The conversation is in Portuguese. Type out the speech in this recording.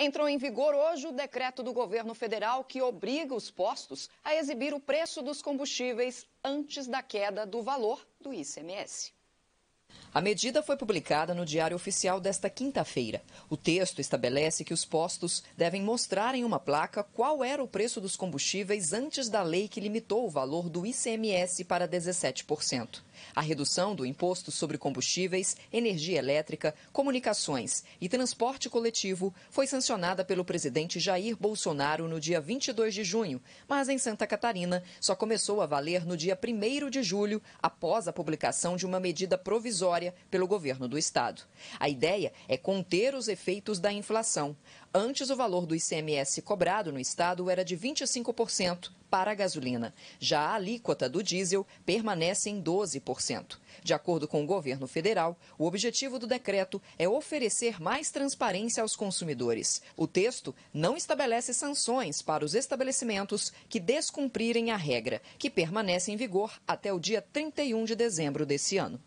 Entrou em vigor hoje o decreto do governo federal que obriga os postos a exibir o preço dos combustíveis antes da queda do valor do ICMS. A medida foi publicada no Diário Oficial desta quinta-feira. O texto estabelece que os postos devem mostrar em uma placa qual era o preço dos combustíveis antes da lei que limitou o valor do ICMS para 17%. A redução do imposto sobre combustíveis, energia elétrica, comunicações e transporte coletivo foi sancionada pelo presidente Jair Bolsonaro no dia 22 de junho, mas em Santa Catarina só começou a valer no dia 1 de julho, após a publicação de uma medida provisória pelo governo do estado. A ideia é conter os efeitos da inflação. Antes, o valor do ICMS cobrado no estado era de 25% para a gasolina. Já a alíquota do diesel permanece em 12%. De acordo com o governo federal, o objetivo do decreto é oferecer mais transparência aos consumidores. O texto não estabelece sanções para os estabelecimentos que descumprirem a regra, que permanece em vigor até o dia 31 de dezembro desse ano.